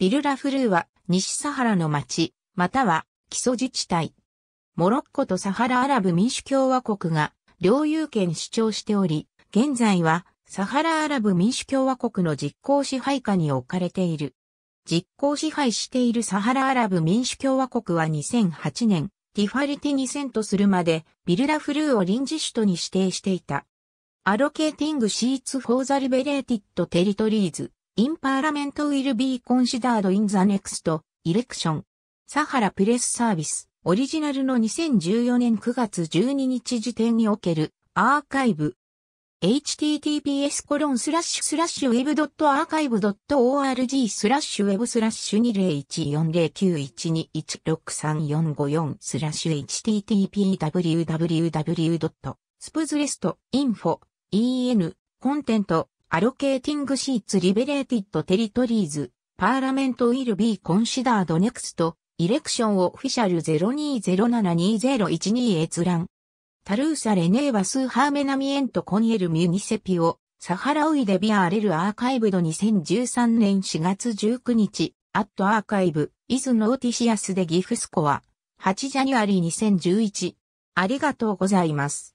ビルラフルーは西サハラの町、または基礎自治体。モロッコとサハラアラブ民主共和国が領有権主張しており、現在はサハラアラブ民主共和国の実行支配下に置かれている。実行支配しているサハラアラブ民主共和国は2008年、ティファリティに遷都するまで、ビルラフルーを臨時首都に指定していた。アロケーティングシーツフォーザリベレーティッドテリトリーズ。in parliament will be considered in the next election. サハラプレスサービス、オリジナルの2014年9月12日時点におけるアーカイブ。https コロンスラッシュスラッシュウェブドットアーカイブドット org スラッシュウェブスラッシュ20140912163454スラッシュ http www s p u スプズ s ストインフ en コンテントアロケーティングシーツリベレーティット・テリトリーズパーラメントウィルビーコンシダードネクストイレクションオフィシャル02072012閲覧。タルーサレネーバスハーメナミエントコニエルミュニセピオ、サハラウイデビアーレルアーカイブド2013年4月19日、アットアーカイブ、イズノーティシアスデギフスコア、8ジャニュアリー2011。ありがとうございます。